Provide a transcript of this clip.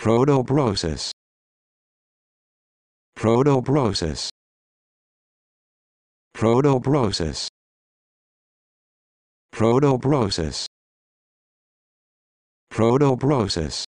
Protobrosis. Protobrosis. Protobrosis. Protobrosis. Protobrosis.